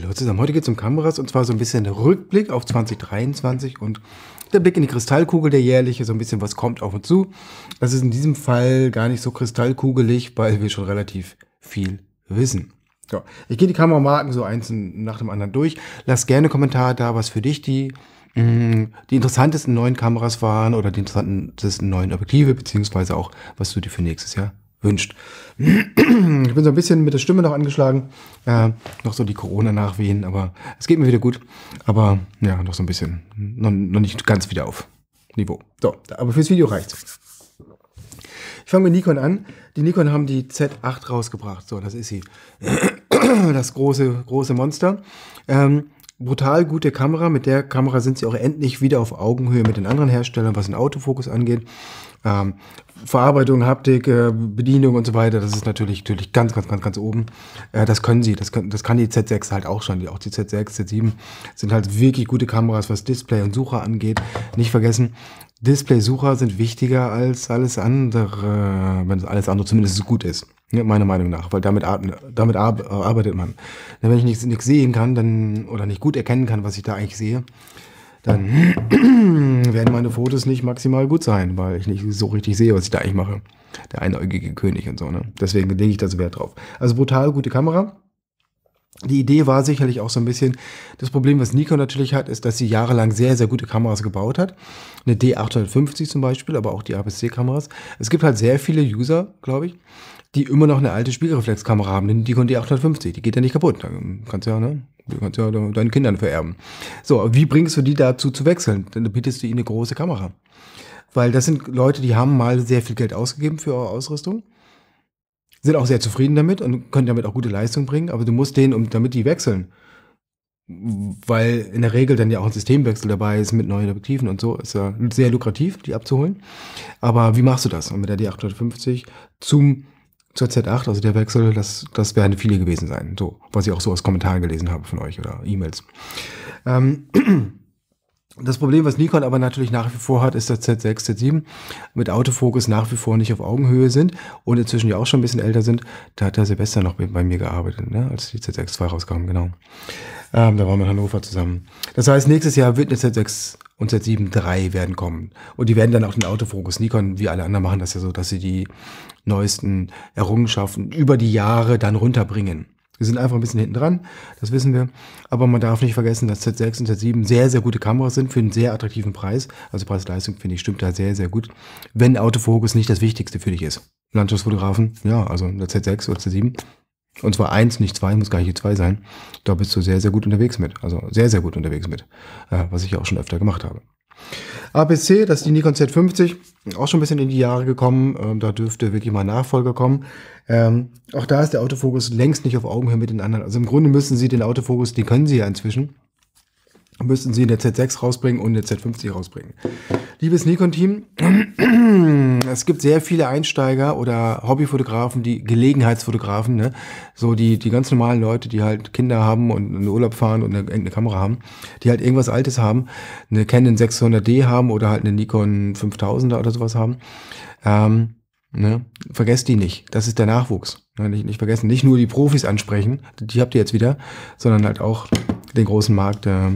Hallo zusammen, heute geht es um Kameras und zwar so ein bisschen der Rückblick auf 2023 und der Blick in die Kristallkugel, der jährliche, so ein bisschen was kommt auf und zu. Das ist in diesem Fall gar nicht so kristallkugelig, weil wir schon relativ viel wissen. So, ich gehe die Kameramarken so eins nach dem anderen durch. Lass gerne Kommentare da, was für dich die, mm, die interessantesten neuen Kameras waren oder die interessantesten neuen Objektive, beziehungsweise auch, was du dir für nächstes Jahr wünscht. Ich bin so ein bisschen mit der Stimme noch angeschlagen. Äh, noch so die Corona-Nachwehen, aber es geht mir wieder gut. Aber ja, noch so ein bisschen. Noch, noch nicht ganz wieder auf Niveau. So, aber fürs Video reicht's. Ich fange mit Nikon an. Die Nikon haben die Z8 rausgebracht. So, das ist sie. Das große, große Monster. Ähm, brutal gute Kamera. Mit der Kamera sind sie auch endlich wieder auf Augenhöhe mit den anderen Herstellern, was den Autofokus angeht. Ähm, Verarbeitung, Haptik, äh, Bedienung und so weiter, das ist natürlich, natürlich ganz, ganz, ganz, ganz oben. Äh, das können sie, das, können, das kann die Z6 halt auch schon. Die, auch die Z6, Z7 sind halt wirklich gute Kameras, was Display und Sucher angeht. Nicht vergessen, Display-Sucher sind wichtiger als alles andere, wenn alles andere zumindest gut ist. Ne, meiner Meinung nach, weil damit, damit äh, arbeitet man. Wenn ich nichts, nichts sehen kann dann, oder nicht gut erkennen kann, was ich da eigentlich sehe, dann werden meine Fotos nicht maximal gut sein, weil ich nicht so richtig sehe, was ich da eigentlich mache. Der einäugige König und so, ne? Deswegen lege ich da so Wert drauf. Also brutal gute Kamera. Die Idee war sicherlich auch so ein bisschen, das Problem, was Nikon natürlich hat, ist, dass sie jahrelang sehr, sehr gute Kameras gebaut hat. Eine D850 zum Beispiel, aber auch die APS-C-Kameras. Es gibt halt sehr viele User, glaube ich, die immer noch eine alte Spiegelreflexkamera haben, denn die D850, die geht ja nicht kaputt. Dann kannst ja, ne? Du kannst ja deinen Kindern vererben. So, wie bringst du die dazu zu wechseln? Dann bietest du ihnen eine große Kamera. Weil das sind Leute, die haben mal sehr viel Geld ausgegeben für eure Ausrüstung sind auch sehr zufrieden damit und können damit auch gute Leistung bringen, aber du musst denen, um, damit die wechseln. Weil in der Regel dann ja auch ein Systemwechsel dabei ist mit neuen Objektiven und so. Ist ja sehr lukrativ, die abzuholen. Aber wie machst du das? Und mit der D850 zum, zur Z8, also der Wechsel, das, das werden viele gewesen sein. So, was ich auch so aus Kommentaren gelesen habe von euch oder E-Mails. Ähm, Das Problem, was Nikon aber natürlich nach wie vor hat, ist, dass Z6, Z7 mit Autofokus nach wie vor nicht auf Augenhöhe sind und inzwischen ja auch schon ein bisschen älter sind. Da hat der Silvester noch bei, mir gearbeitet, ne? als die Z6-2 rauskam, genau. Ähm, da waren wir in Hannover zusammen. Das heißt, nächstes Jahr wird eine Z6 und Z7 III werden kommen. Und die werden dann auch den Autofokus. Nikon, wie alle anderen, machen das ja so, dass sie die neuesten Errungenschaften über die Jahre dann runterbringen. Wir sind einfach ein bisschen hinten dran, das wissen wir. Aber man darf nicht vergessen, dass Z6 und Z7 sehr, sehr gute Kameras sind für einen sehr attraktiven Preis. Also Preis-Leistung, finde ich, stimmt da sehr, sehr gut. Wenn Autofokus nicht das Wichtigste für dich ist. Landschaftsfotografen, ja, also der Z6 oder Z7. Und zwar eins, nicht zwei, muss gar nicht die zwei sein. Da bist du sehr, sehr gut unterwegs mit. Also sehr, sehr gut unterwegs mit. Äh, was ich auch schon öfter gemacht habe. ABC, das ist die Nikon Z50, auch schon ein bisschen in die Jahre gekommen. Ähm, da dürfte wirklich mal Nachfolger kommen. Ähm, auch da ist der Autofokus längst nicht auf Augenhöhe mit den anderen. Also im Grunde müssen sie den Autofokus, den können sie ja inzwischen, müssten sie eine Z6 rausbringen und eine Z50 rausbringen. Liebes Nikon-Team, es gibt sehr viele Einsteiger oder Hobbyfotografen, die Gelegenheitsfotografen, ne? so die, die ganz normalen Leute, die halt Kinder haben und in Urlaub fahren und eine, eine Kamera haben, die halt irgendwas Altes haben, eine Canon 600D haben oder halt eine Nikon 5000er oder sowas haben. Ähm, Ne? Vergesst die nicht. Das ist der Nachwuchs. Ne? Nicht, nicht vergessen. Nicht nur die Profis ansprechen, die habt ihr jetzt wieder, sondern halt auch den großen Markt äh,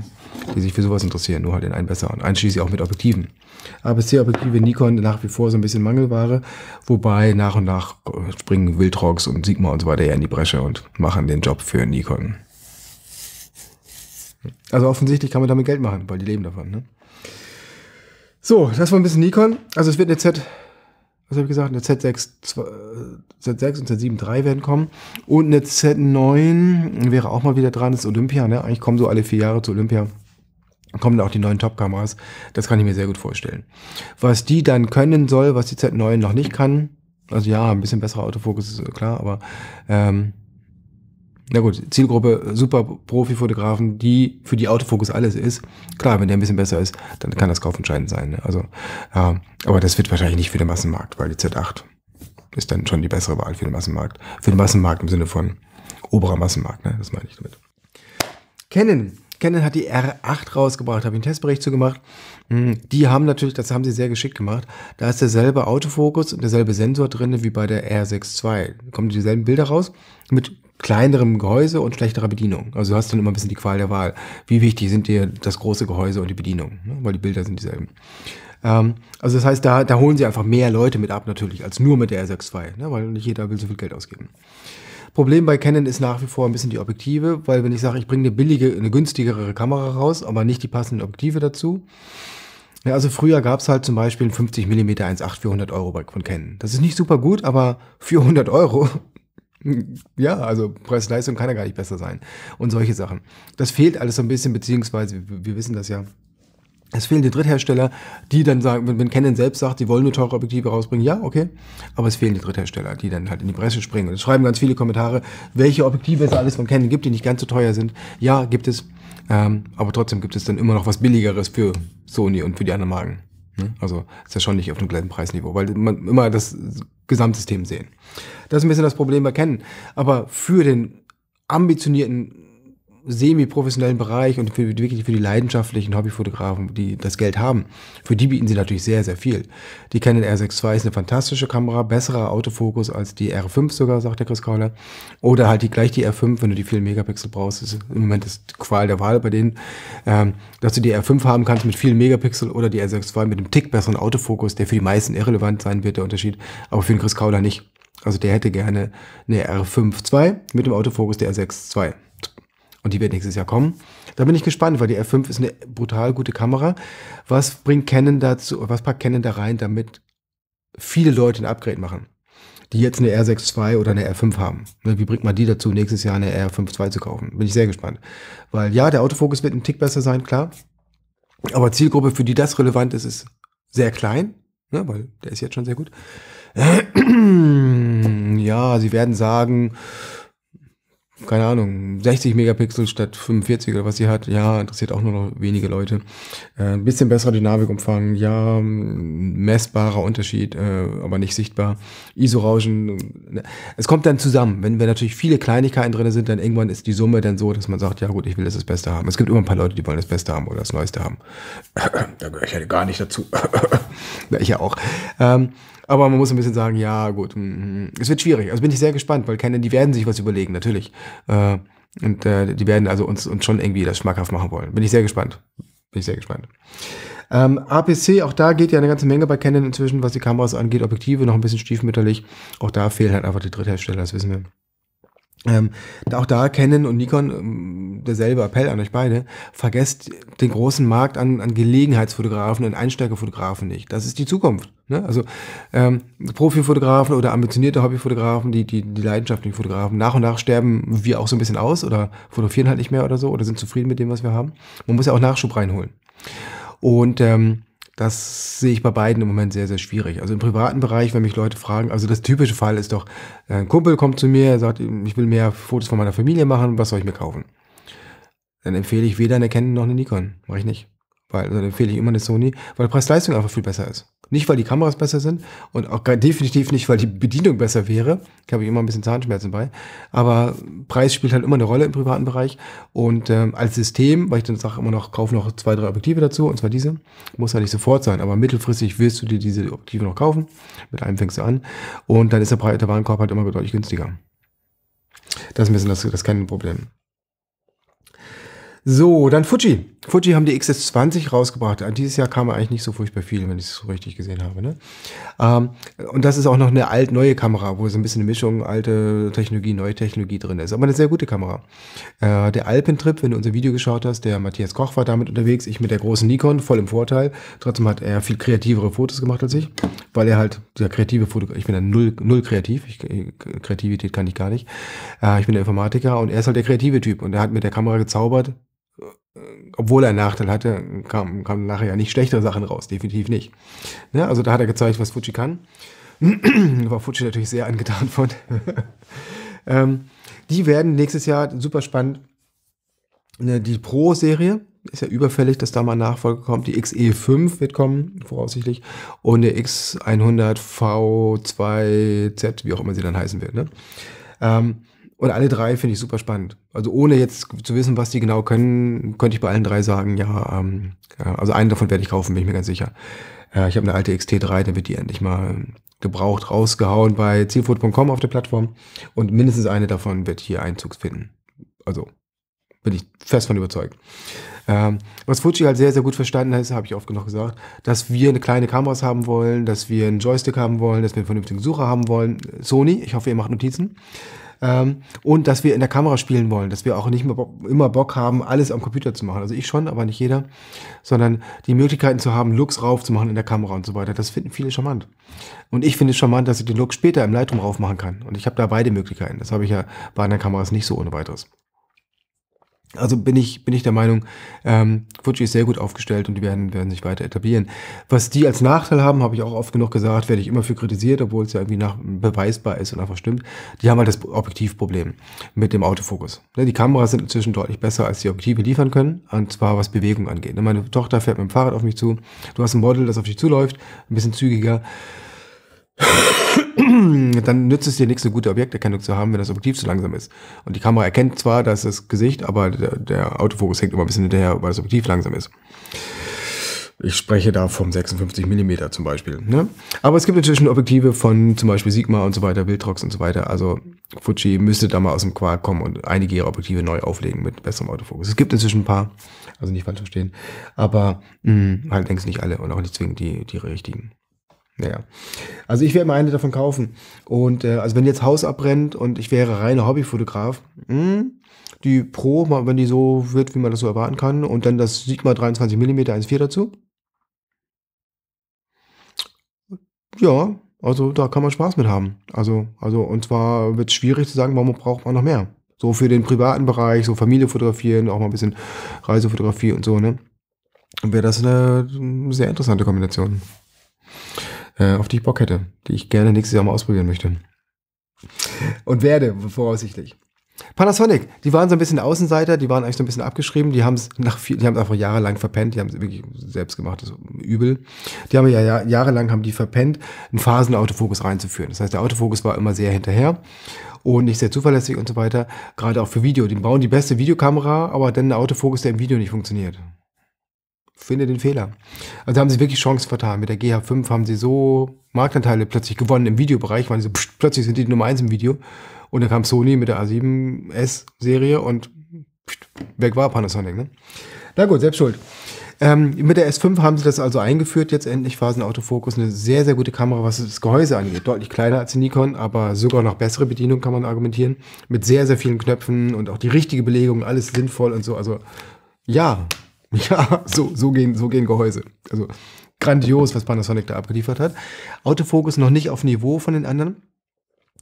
die sich für sowas interessieren, nur halt in einbessern, einschließlich auch mit Objektiven. Aber bisher Objektive Nikon nach wie vor so ein bisschen Mangelware, wobei nach und nach äh, springen Wildrocks und Sigma und so weiter ja in die Bresche und machen den Job für Nikon. Also offensichtlich kann man damit Geld machen, weil die leben davon. Ne? So, das war ein bisschen Nikon. Also es wird eine Z, was habe ich gesagt, eine Z6, Z6 äh, und Z7 III werden kommen. Und eine Z9 wäre auch mal wieder dran, das ist Olympia. Ne? Eigentlich kommen so alle vier Jahre zu Olympia kommen auch die neuen Top-Kameras. Das kann ich mir sehr gut vorstellen. Was die dann können soll, was die Z9 noch nicht kann, also ja, ein bisschen besserer Autofokus ist äh, klar, aber ähm, na gut, Zielgruppe super Profi-Fotografen, die für die Autofokus alles ist. Klar, wenn der ein bisschen besser ist, dann kann das kaufentscheidend sein. Ne? Also, äh, aber das wird wahrscheinlich nicht für den Massenmarkt, weil die Z8 ist dann schon die bessere Wahl für den Massenmarkt. Für den Massenmarkt im Sinne von oberer Massenmarkt, ne? das meine ich damit. Kennen. Canon hat die R8 rausgebracht, habe ich einen Testbericht zu gemacht. Hm, die haben natürlich, das haben sie sehr geschickt gemacht, da ist derselbe Autofokus und derselbe Sensor drin wie bei der R6 II. Da kommen dieselben Bilder raus mit kleinerem Gehäuse und schlechterer Bedienung. Also du hast dann immer ein bisschen die Qual der Wahl. Wie wichtig sind dir das große Gehäuse und die Bedienung? Ne? Weil die Bilder sind dieselben. Ähm, also das heißt, da, da holen sie einfach mehr Leute mit ab natürlich, als nur mit der R6 II, ne? weil nicht jeder will so viel Geld ausgeben. Problem bei Canon ist nach wie vor ein bisschen die Objektive, weil wenn ich sage, ich bringe eine billige, eine günstigere Kamera raus, aber nicht die passenden Objektive dazu. Ja, also früher gab es halt zum Beispiel ein 50 mm 1.8 für 100 Euro von Canon. Das ist nicht super gut, aber für 100 Euro ja, also Preis-Leistung kann ja gar nicht besser sein. Und solche Sachen. Das fehlt alles so ein bisschen, beziehungsweise wir wissen das ja, es fehlen die Dritthersteller, die dann sagen, wenn, wenn Canon selbst sagt, sie wollen nur teure Objektive rausbringen, ja, okay. Aber es fehlen die Dritthersteller, die dann halt in die Presse springen. Und es schreiben ganz viele Kommentare, welche Objektive es alles von Canon gibt, die nicht ganz so teuer sind. Ja, gibt es. Ähm, aber trotzdem gibt es dann immer noch was Billigeres für Sony und für die anderen Marken. Ne? Also ist ja schon nicht auf dem gleichen Preisniveau, weil man immer das Gesamtsystem sehen. Das ist ein bisschen das Problem bei Canon. Aber für den ambitionierten semi-professionellen Bereich und für, wirklich für die leidenschaftlichen Hobbyfotografen, die das Geld haben, für die bieten sie natürlich sehr, sehr viel. Die Canon R6 II ist eine fantastische Kamera, besserer Autofokus als die R5 sogar, sagt der Chris Kauler. Oder halt die, gleich die R5, wenn du die vielen Megapixel brauchst, ist im Moment ist Qual der Wahl bei denen, ähm, dass du die R5 haben kannst mit vielen Megapixel oder die R6 II mit einem Tick besseren Autofokus, der für die meisten irrelevant sein wird, der Unterschied, aber für den Chris Kauler nicht. Also der hätte gerne eine R5 II mit dem Autofokus der R6 II. Und die wird nächstes Jahr kommen. Da bin ich gespannt, weil die r 5 ist eine brutal gute Kamera. Was bringt Canon dazu, was packt Canon da rein, damit viele Leute ein Upgrade machen? die jetzt eine R6 II oder eine R5 haben. Ne, wie bringt man die dazu, nächstes Jahr eine R5 II zu kaufen? Bin ich sehr gespannt. Weil ja, der Autofokus wird ein Tick besser sein, klar. Aber Zielgruppe, für die das relevant ist, ist sehr klein, ne? weil der ist jetzt schon sehr gut. Ja, sie werden sagen, keine Ahnung, 60 Megapixel statt 45 oder was sie hat, ja, interessiert auch nur noch wenige Leute. Äh, ein bisschen besserer Dynamikumfang, ja, messbarer Unterschied, äh, aber nicht sichtbar. ISO-Rauschen, ne, es kommt dann zusammen. Wenn, wir natürlich viele Kleinigkeiten drin sind, dann irgendwann ist die Summe dann so, dass man sagt, ja gut, ich will das, das Beste haben. Es gibt immer ein paar Leute, die wollen das Beste haben oder das Neueste haben. da gehöre ich ja gar nicht dazu. ich ja auch. Ähm, aber man muss ein bisschen sagen, ja, gut, mm, mm, es wird schwierig. Also bin ich sehr gespannt, weil Canon, die werden sich was überlegen, natürlich. Äh, und äh, die werden also uns, uns schon irgendwie das schmackhaft machen wollen. Bin ich sehr gespannt. Bin ich sehr gespannt. Ähm, APC, auch da geht ja eine ganze Menge bei Canon inzwischen, was die Kameras angeht. Objektive noch ein bisschen stiefmütterlich. Auch da fehlen halt einfach die Dritthersteller, das wissen wir. Ähm, auch da kennen und Nikon, ähm, derselbe Appell an euch beide, vergesst den großen Markt an, an Gelegenheitsfotografen und Einsteigerfotografen nicht. Das ist die Zukunft. Ne? Also ähm, Profifotografen oder ambitionierte Hobbyfotografen, die, die, die leidenschaftlichen Fotografen, nach und nach sterben wir auch so ein bisschen aus oder fotografieren halt nicht mehr oder so oder sind zufrieden mit dem, was wir haben. Man muss ja auch Nachschub reinholen. Und ähm, das sehe ich bei beiden im Moment sehr, sehr schwierig. Also im privaten Bereich, wenn mich Leute fragen, also das typische Fall ist doch, äh, ein Kumpel kommt zu mir, sagt, ich will mehr Fotos von meiner Familie machen, was soll ich mir kaufen? Dann empfehle ich weder eine Canon noch eine Nikon. Mache ich nicht. Weil, dann empfehle ich immer eine Sony, weil Preis-Leistung einfach viel besser ist. Nicht, weil die Kameras besser sind und auch definitiv nicht, weil die Bedienung besser wäre. Ich habe immer ein bisschen Zahnschmerzen bei. Aber Preis spielt halt immer eine Rolle im privaten Bereich. Und ähm, als System, weil ich dann sage immer noch, kaufe noch zwei, drei Objektive dazu, und zwar diese. Muss ja nicht sofort sein, aber mittelfristig willst du dir diese Objektive noch kaufen. Mit einem fängst du an. Und dann ist der, Preis der Warenkorb halt immer deutlich günstiger. Das ist ein bisschen das, das kein Problem. So, dann Fuji. Fuji haben die XS20 rausgebracht. Dieses Jahr kam eigentlich nicht so furchtbar viel, wenn ich es so richtig gesehen habe. Ne? Ähm, und das ist auch noch eine alt-neue Kamera, wo so ein bisschen eine Mischung alte Technologie, neue Technologie drin ist. Aber eine sehr gute Kamera. Äh, der Alpentrip, wenn du unser Video geschaut hast, der Matthias Koch war damit unterwegs. Ich mit der großen Nikon, voll im Vorteil. Trotzdem hat er viel kreativere Fotos gemacht als ich, weil er halt der kreative Fotograf, ich bin ja null, null kreativ. Ich, äh, Kreativität kann ich gar nicht. Äh, ich bin der Informatiker und er ist halt der kreative Typ. Und er hat mit der Kamera gezaubert obwohl er einen Nachteil hatte, kamen kam nachher ja nicht schlechtere Sachen raus, definitiv nicht. Ne? Also da hat er gezeigt, was Fuji kann. War Fuji natürlich sehr angetan von. ähm, die werden nächstes Jahr super spannend. Ne, die Pro-Serie ist ja überfällig, dass da mal Nachfolge kommt. Die XE5 wird kommen, voraussichtlich. Und der X100 V2Z, wie auch immer sie dann heißen wird. Ne? Ähm, und alle drei finde ich super spannend. Also ohne jetzt zu wissen, was die genau können, könnte ich bei allen drei sagen, ja, ähm, ja also einen davon werde ich kaufen, bin ich mir ganz sicher. Äh, ich habe eine alte XT3, dann wird die endlich mal gebraucht, rausgehauen bei zielfood.com auf der Plattform. Und mindestens eine davon wird hier Einzug finden. Also bin ich fest von überzeugt. Ähm, was Fuji halt sehr, sehr gut verstanden hat, habe ich oft genug gesagt, dass wir eine kleine Kameras haben wollen, dass wir einen Joystick haben wollen, dass wir einen vernünftigen Sucher haben wollen. Sony, ich hoffe, ihr macht Notizen. Ähm, und dass wir in der Kamera spielen wollen, dass wir auch nicht immer Bock haben, alles am Computer zu machen. Also ich schon, aber nicht jeder, sondern die Möglichkeiten zu haben, Looks raufzumachen in der Kamera und so weiter. Das finden viele charmant. Und ich finde es charmant, dass ich den Look später im Lightroom raufmachen kann. Und ich habe da beide Möglichkeiten. Das habe ich ja bei anderen Kameras nicht so ohne weiteres. Also bin ich, bin ich der Meinung, ähm, Fuji ist sehr gut aufgestellt und die werden, werden sich weiter etablieren. Was die als Nachteil haben, habe ich auch oft genug gesagt, werde ich immer für kritisiert, obwohl es ja irgendwie nach, beweisbar ist und einfach stimmt. Die haben halt das Objektivproblem mit dem Autofokus. Ne, die Kameras sind inzwischen deutlich besser, als die Objektive liefern können, und zwar was Bewegung angeht. Ne, meine Tochter fährt mit dem Fahrrad auf mich zu. Du hast ein Model, das auf dich zuläuft, ein bisschen zügiger. dann nützt es dir nichts, eine gute Objekterkennung zu haben, wenn das Objektiv zu langsam ist. Und die Kamera erkennt zwar, dass das Gesicht, aber der, der Autofokus hängt immer ein bisschen hinterher, weil das Objektiv langsam ist. Ich spreche da vom 56 Millimeter zum Beispiel. Ne? Aber es gibt natürlich schon Objektive von zum Beispiel Sigma und so weiter, Wildrox und so weiter. Also Fuji müsste da mal aus dem Quark kommen und einige ihrer Objektive neu auflegen mit besserem Autofokus. Es gibt inzwischen ein paar, also nicht falsch verstehen. Aber mh, hm, halt längst nicht alle und auch nicht zwingend die, die richtigen. Ja. Also ich werde mir eine davon kaufen. Und äh, also wenn jetzt Haus abbrennt und ich wäre reiner Hobbyfotograf, mh, hm, die Pro, wenn die so wird, wie man das so erwarten kann, und dann das Sigma 23 mm 1.4 dazu. Ja, also da kann man Spaß mit haben. Also, also, und zwar wird es schwierig zu sagen, warum braucht man noch mehr? So für den privaten Bereich, so Familie fotografieren, auch mal ein bisschen Reisefotografie und so, ne? Wäre das eine sehr interessante Kombination äh, auf die ich Bock hätte, die ich gerne nächstes Jahr mal ausprobieren möchte. Und werde, voraussichtlich. Panasonic, die waren so ein bisschen Außenseiter, die waren eigentlich so ein bisschen abgeschrieben, die haben es nach viel, die haben einfach jahrelang verpennt, die haben es wirklich selbst gemacht, das ist übel. Die haben ja jahrelang haben die verpennt, einen Phasenautofokus reinzuführen. Das heißt, der Autofokus war immer sehr hinterher und nicht sehr zuverlässig und so weiter, gerade auch für Video. Die bauen die beste Videokamera, aber dann ein Autofokus, der im Video nicht funktioniert finde den Fehler. Also haben sie wirklich Chancen vertan. Mit der GH5 haben sie so Marktanteile plötzlich gewonnen im Videobereich, waren sie so, psch, plötzlich sind die Nummer 1 im Video. Und dann kam Sony mit der A7S-Serie und psch, weg war Panasonic. Ne? Na gut, selbst schuld. Ähm, mit der S5 haben sie das also eingeführt, jetzt endlich Phasenautofokus. Eine sehr, sehr gute Kamera, was das Gehäuse angeht. Deutlich kleiner als die Nikon, aber sogar noch bessere Bedienung kann man argumentieren. Mit sehr, sehr vielen Knöpfen und auch die richtige Belegung, alles sinnvoll und so. Also ja, Ja, so, so, gehen, so gehen Gehäuse. Also grandios, was Panasonic da abgeliefert hat. Autofokus noch nicht auf Niveau von den anderen,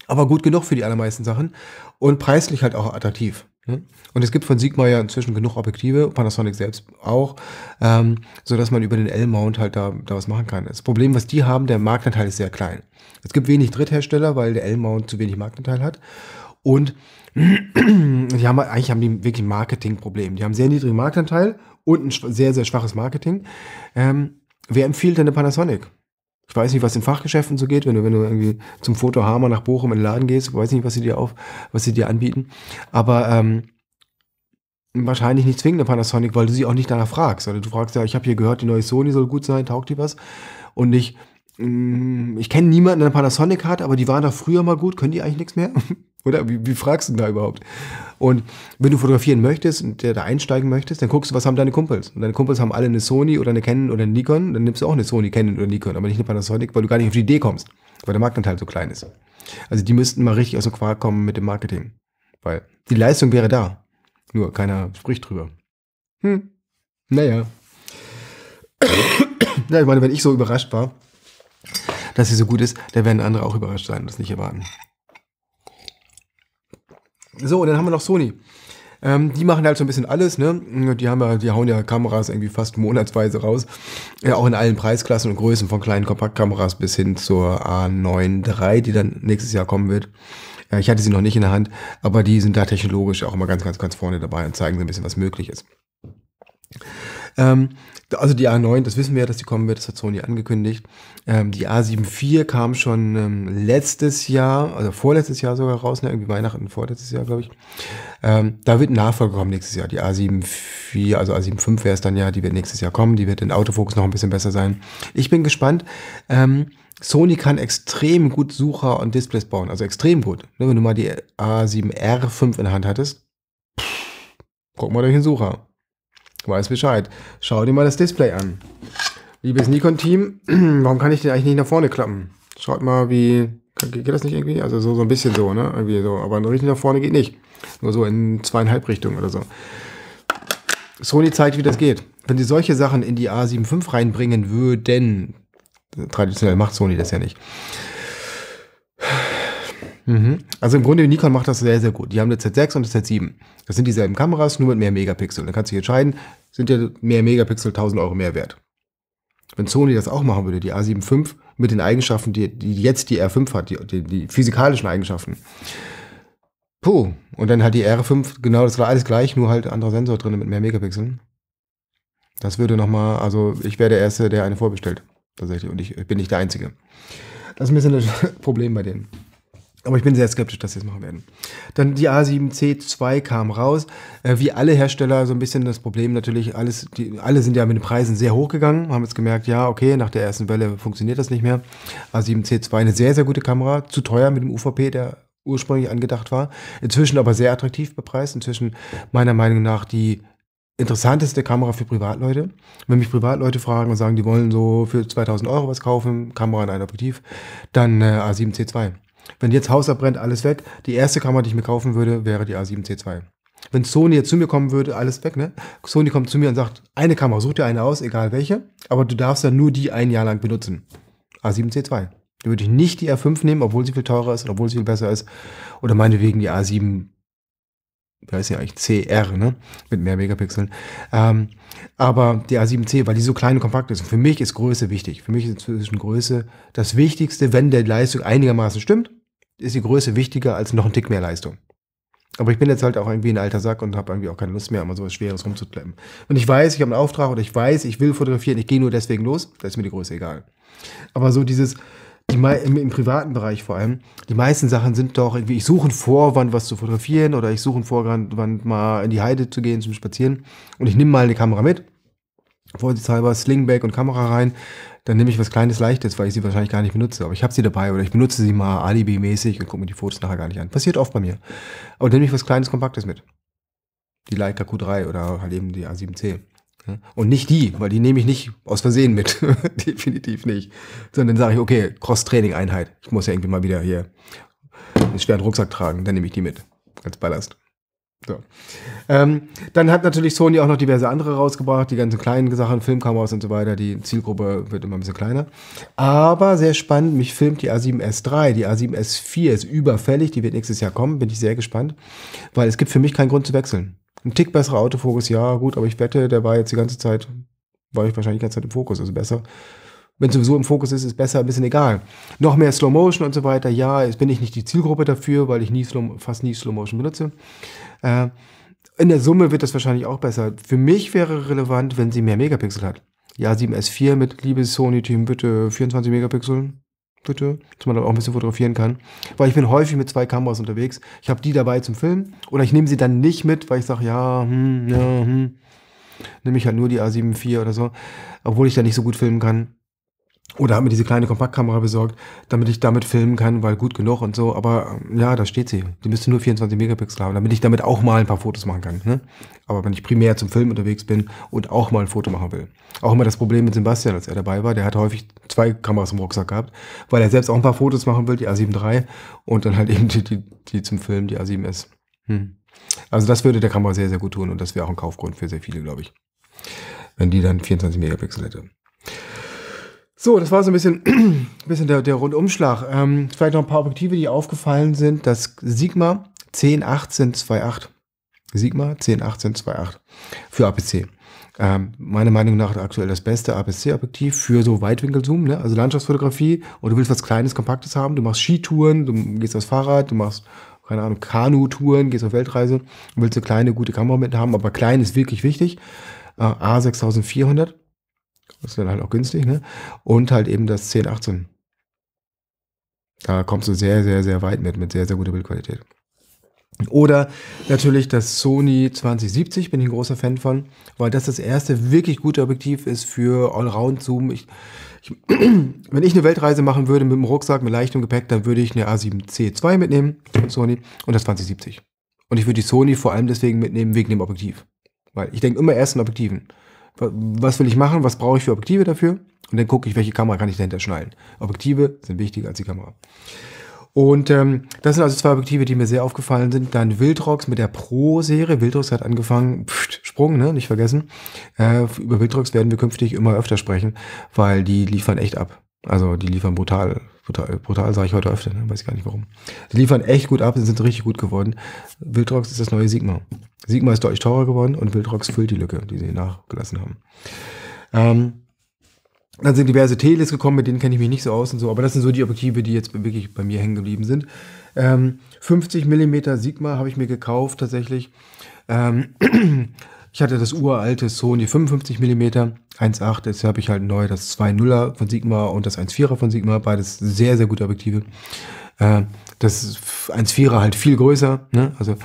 aber gut genug für die allermeisten Sachen und preislich halt auch attraktiv. Ne? Und es gibt von Sigma ja inzwischen genug Objektive, Panasonic selbst auch, ähm, so dass man über den L-Mount halt da, da was machen kann. Das Problem, was die haben, der Marktanteil ist sehr klein. Es gibt wenig Dritthersteller, weil der L-Mount zu wenig Marktanteil hat. Und die haben eigentlich haben die wirklich ein Marketingproblem. Die haben sehr niedrigen Marktanteil und ein sehr, sehr schwaches Marketing. Ähm, wer empfiehlt denn eine Panasonic? Ich weiß nicht, was in Fachgeschäften so geht, wenn du, wenn du irgendwie zum Fotohammer nach Bochum in den Laden gehst, weiß nicht, was sie dir auf, was sie dir anbieten. Aber ähm, wahrscheinlich nicht zwingend eine Panasonic, weil du sie auch nicht danach fragst. Oder also du fragst ja, ich habe hier gehört, die neue Sony soll gut sein, taugt die was? Und nicht, mm, ich kenne niemanden, der eine Panasonic hat, aber die waren doch früher mal gut, können die eigentlich nichts mehr? Oder wie, wie fragst du denn da überhaupt? Und wenn du fotografieren möchtest und da einsteigen möchtest, dann guckst du, was haben deine Kumpels. Und deine Kumpels haben alle eine Sony oder eine Canon oder eine Nikon. Dann nimmst du auch eine Sony, Canon oder Nikon, aber nicht eine Panasonic, weil du gar nicht auf die Idee kommst, weil der Marktanteil so klein ist. Also die müssten mal richtig aus dem Quark kommen mit dem Marketing, weil die Leistung wäre da. Nur keiner spricht drüber. Hm, naja. ja, ich meine, wenn ich so überrascht war, dass sie so gut ist, dann werden andere auch überrascht sein und das nicht erwarten. So, und dann haben wir noch Sony. Ähm, die machen halt so ein bisschen alles, ne? Die haben ja, die hauen ja Kameras irgendwie fast monatsweise raus. Ja, auch in allen Preisklassen und Größen von kleinen Kompaktkameras bis hin zur A9 III, die dann nächstes Jahr kommen wird. Ja, ich hatte sie noch nicht in der Hand, aber die sind da technologisch auch immer ganz, ganz, ganz vorne dabei und zeigen so ein bisschen, was möglich ist. Ähm, also die A9, das wissen wir ja, dass die kommen wird, das hat Sony angekündigt. Ähm, die A74 kam schon ähm, letztes Jahr, also vorletztes Jahr sogar raus, ne? irgendwie Weihnachten vorletztes Jahr, glaube ich. Ähm, da wird ein Nachfolger kommen nächstes Jahr. Die A74, also A75 wäre es dann ja, die wird nächstes Jahr kommen, die wird in Autofokus noch ein bisschen besser sein. Ich bin gespannt. Ähm, Sony kann extrem gut Sucher und Displays bauen, also extrem gut. Ne? Wenn du mal die A7R5 in der Hand hattest, guck mal durch den Sucher. Du weißt Bescheid. Schau dir mal das Display an. Liebes Nikon-Team, warum kann ich den eigentlich nicht nach vorne klappen? Schaut mal, wie. Geht das nicht irgendwie? Also so, so ein bisschen so, ne? Irgendwie so. Aber richtig nach vorne geht nicht. Nur so in zweieinhalb Richtungen oder so. Sony zeigt, wie das geht. Wenn sie solche Sachen in die A75 reinbringen würden, traditionell macht Sony das ja nicht, Mhm. Also im Grunde, Nikon macht das sehr, sehr gut. Die haben eine Z6 und eine Z7. Das sind dieselben Kameras, nur mit mehr Megapixel. Dann kannst du dich entscheiden, sind ja mehr Megapixel 1000 Euro mehr wert. Wenn Sony das auch machen würde, die A75 mit den Eigenschaften, die, die jetzt die R5 hat, die, die, die physikalischen Eigenschaften. Puh, und dann hat die R5, genau, das war alles gleich, nur halt anderer Sensor drin mit mehr Megapixeln. Das würde nochmal, also ich wäre der Erste, der eine vorbestellt. Tatsächlich. Und ich bin nicht der Einzige. Das ist ein bisschen das Problem bei denen. Aber ich bin sehr skeptisch, dass sie es machen werden. Dann die A7C2 kam raus. Äh, wie alle Hersteller so ein bisschen das Problem natürlich, alles, die, alle sind ja mit den Preisen sehr hoch gegangen, haben jetzt gemerkt, ja, okay, nach der ersten Welle funktioniert das nicht mehr. A7C2 eine sehr, sehr gute Kamera, zu teuer mit dem UVP, der ursprünglich angedacht war. Inzwischen aber sehr attraktiv bepreist. Inzwischen meiner Meinung nach die interessanteste Kamera für Privatleute. Wenn mich Privatleute fragen und sagen, die wollen so für 2000 Euro was kaufen, Kamera und ein Objektiv, dann äh, A7C2. Wenn jetzt Haus abbrennt, alles weg. Die erste Kamera, die ich mir kaufen würde, wäre die A7C2. Wenn Sony jetzt zu mir kommen würde, alles weg, ne? Sony kommt zu mir und sagt, eine Kamera, such dir eine aus, egal welche, aber du darfst ja nur die ein Jahr lang benutzen. A7C2. Da würde ich nicht die R5 nehmen, obwohl sie viel teurer ist, obwohl sie viel besser ist. Oder meinetwegen die A7 heißt ja eigentlich CR, ne? Mit mehr Megapixeln. Ähm, aber die A7C, weil die so klein und kompakt ist. Und für mich ist Größe wichtig. Für mich ist inzwischen Größe das Wichtigste, wenn der Leistung einigermaßen stimmt, ist die Größe wichtiger als noch ein Tick mehr Leistung. Aber ich bin jetzt halt auch irgendwie ein alter Sack und habe irgendwie auch keine Lust mehr, immer so was Schweres rumzuklemmen. Und ich weiß, ich habe einen Auftrag oder ich weiß, ich will fotografieren, ich gehe nur deswegen los, da ist mir die Größe egal. Aber so dieses, die, im, im, privaten Bereich vor allem, die meisten Sachen sind doch irgendwie, ich suche einen Vorwand, was zu fotografieren oder ich suche einen Vorwand, mal in die Heide zu gehen zum Spazieren und ich nehme mal eine Kamera mit, vorsichtshalber Slingback und Kamera rein, dann nehme ich was Kleines, Leichtes, weil ich sie wahrscheinlich gar nicht benutze. Aber ich habe sie dabei oder ich benutze sie mal alibi-mäßig und gucke mir die Fotos nachher gar nicht an. Passiert oft bei mir. Aber dann nehme ich was Kleines, Kompaktes mit. Die Leica Q3 oder halt eben die A7C. Ne? Und nicht die, weil die nehme ich nicht aus Versehen mit. Definitiv nicht. Sondern sage ich, okay, Cross-Training-Einheit. Ich muss ja irgendwie mal wieder hier einen schweren Rucksack tragen. Dann nehme ich die mit. Als Ballast. So. Ähm, dann hat natürlich Sony auch noch diverse andere rausgebracht, die ganzen kleinen Sachen, Filmkameras und so weiter. Die Zielgruppe wird immer ein bisschen kleiner. Aber sehr spannend, mich filmt die A7S3. Die A7S4 ist überfällig, die wird nächstes Jahr kommen, bin ich sehr gespannt, weil es gibt für mich keinen Grund zu wechseln ein Tick besserer Autofokus, ja, gut, aber ich wette, der war jetzt die ganze Zeit, war ich wahrscheinlich die ganze Zeit im Fokus, also besser. Wenn sowieso im Fokus ist, ist besser, ein bisschen egal. Noch mehr Slow Motion und so weiter, ja, jetzt bin ich nicht die Zielgruppe dafür, weil ich nie Slow, fast nie Slow Motion benutze. Äh, in der Summe wird das wahrscheinlich auch besser. Für mich wäre relevant, wenn sie mehr Megapixel hat. Ja, 7S4 mit liebes Sony-Team, bitte 24 Megapixel dass man da auch ein bisschen fotografieren kann. Weil ich bin häufig mit zwei Kameras unterwegs. Ich habe die dabei zum Filmen oder ich nehme sie dann nicht mit, weil ich sage, ja, hm, ja, hm. Nehme ich halt nur die A74 oder so, obwohl ich da nicht so gut filmen kann. Oder habe mir diese kleine Kompaktkamera besorgt, damit ich damit filmen kann, weil gut genug und so. Aber ähm, ja, da steht sie. Die müsste nur 24 Megapixel haben, damit ich damit auch mal ein paar Fotos machen kann. Ne? Aber wenn ich primär zum Filmen unterwegs bin und auch mal ein Foto machen will. Auch immer das Problem mit Sebastian, als er dabei war. Der hat häufig zwei Kameras im Rucksack gehabt, weil er selbst auch ein paar Fotos machen will, die A7 III und dann halt eben die, die, die zum Filmen, die A7S. Hm. Also das würde der Kamera sehr, sehr gut tun und das wäre auch ein Kaufgrund für sehr viele, glaube ich. Wenn die dann 24 Megapixel hätte. So, das war so ein bisschen, ein bisschen der, der Rundumschlag. Ähm, vielleicht noch ein paar Objektive, die aufgefallen sind. Das Sigma 101828. Sigma 101828 für APC. Ähm, meiner Meinung nach aktuell das beste APC-Objektiv für so Weitwinkelzoom, ne? also Landschaftsfotografie. Und du willst was Kleines, Kompaktes haben. Du machst Skitouren, du gehst aufs Fahrrad, du machst keine Ahnung, Kanutouren, gehst auf Weltreise und willst eine kleine, gute Kamera mit haben, aber klein ist wirklich wichtig. Äh, A6400 das ist dann halt auch günstig, ne? Und halt eben das 1018. Da kommst du sehr, sehr, sehr weit mit, mit sehr, sehr guter Bildqualität. Oder natürlich das Sony 2070, bin ich ein großer Fan von, weil das das erste wirklich gute Objektiv ist für Allround-Zoom. Ich, ich, wenn ich eine Weltreise machen würde mit dem Rucksack, mit leichtem Gepäck, dann würde ich eine A7C 2 mitnehmen von Sony und das 2070. Und ich würde die Sony vor allem deswegen mitnehmen wegen dem Objektiv. Weil ich denke immer erst an Objektiven was will ich machen, was brauche ich für Objektive dafür und dann gucke ich, welche Kamera kann ich dahinter schneiden. Objektive sind wichtiger als die Kamera. Und ähm, das sind also zwei Objektive, die mir sehr aufgefallen sind. Dann Wildrox mit der Pro-Serie. Wildrox hat angefangen, pft, Sprung, ne, nicht vergessen. Äh, über Wildrox werden wir künftig immer öfter sprechen, weil die liefern echt ab. Also die liefern brutal, brutal, brutal sage ich heute öfter, ne? weiß ich gar nicht warum. Die liefern echt gut ab, sind richtig gut geworden. Wildrox ist das neue Sigma. Sigma ist deutlich teurer geworden und Wildrox füllt die Lücke, die sie nachgelassen haben. Ähm, dann sind diverse Teles gekommen, mit denen kenne ich mich nicht so aus und so, aber das sind so die Objektive, die jetzt wirklich bei mir hängen geblieben sind. Ähm, 50 mm Sigma habe ich mir gekauft tatsächlich. Ähm, ich hatte das uralte Sony 55 mm 1.8, jetzt habe ich halt neu das 2.0er von Sigma und das 1.4er von Sigma, beides sehr, sehr gute Objektive. Äh, das 1.4er halt viel größer, ne? also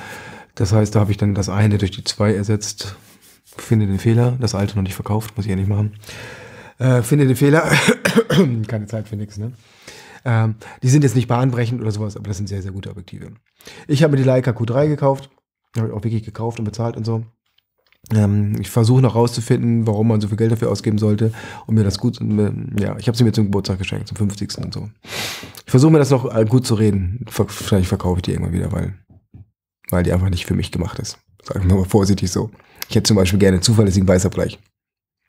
das heißt, da habe ich dann das eine durch die zwei ersetzt, finde den Fehler, das alte noch nicht verkauft, muss ich ja nicht machen. Äh, finde den Fehler, keine Zeit für nichts, ne? Ähm, die sind jetzt nicht bahnbrechend oder sowas, aber das sind sehr, sehr gute Objektive. Ich habe mir die Leica Q3 gekauft, habe ich auch wirklich gekauft und bezahlt und so. Ähm, ich versuche noch rauszufinden, warum man so viel Geld dafür ausgeben sollte und mir das gut, ja, ich habe sie mir zum Geburtstag geschenkt, zum 50. und so. Ich versuche mir das noch äh, gut zu reden. Vielleicht verkaufe ich die irgendwann wieder, weil weil die einfach nicht für mich gemacht ist. Sagen wir mal vorsichtig so. Ich hätte zum Beispiel gerne zuverlässigen Weißabgleich.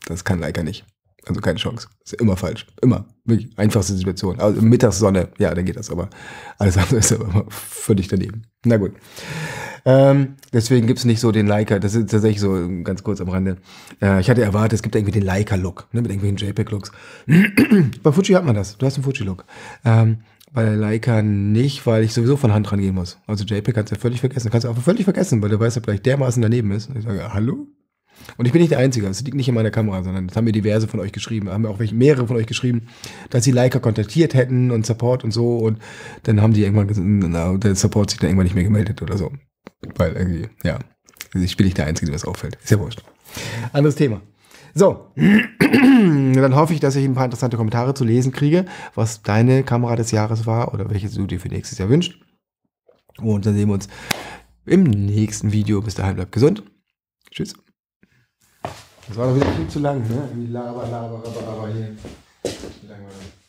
Das kann Leica nicht. Also keine Chance. Ist immer falsch. Immer. Wirklich. Einfachste Situation. Also Mittagssonne, ja, dann geht das, aber alles andere ist aber immer völlig daneben. Na gut. Ähm, deswegen es nicht so den Leica. Das ist tatsächlich so ähm, ganz kurz am Rande. Äh, ich hatte erwartet, es gibt irgendwie den Leica-Look, ne, mit irgendwelchen JPEG-Looks. Bei Fuji hat man das. Du hast einen Fuji-Look. Ähm, bei der Leica nicht, weil ich sowieso von Hand rangehen muss. Also JPEG kannst du ja völlig vergessen. Kannst du einfach völlig vergessen, weil der Weißabgleich gleich dermaßen daneben ist. Und ich sage, hallo? Und ich bin nicht der Einzige. das liegt nicht in meiner Kamera, sondern das haben mir diverse von euch geschrieben. Haben mir auch mehrere von euch geschrieben, dass sie Leica kontaktiert hätten und Support und so. Und dann haben die irgendwann, na, der Support sich dann irgendwann nicht mehr gemeldet oder so. Weil irgendwie, ja. Also ich bin nicht der Einzige, der das auffällt. Ist ja wurscht. Anderes Thema. So, dann hoffe ich, dass ich ein paar interessante Kommentare zu lesen kriege, was deine Kamera des Jahres war oder welche du dir für nächstes Jahr wünschst. Und dann sehen wir uns im nächsten Video. Bis dahin, bleib gesund. Tschüss. Das war doch wieder viel zu lang, ne? Irgendwie laber, laber, laber, laber hier. Langweilig.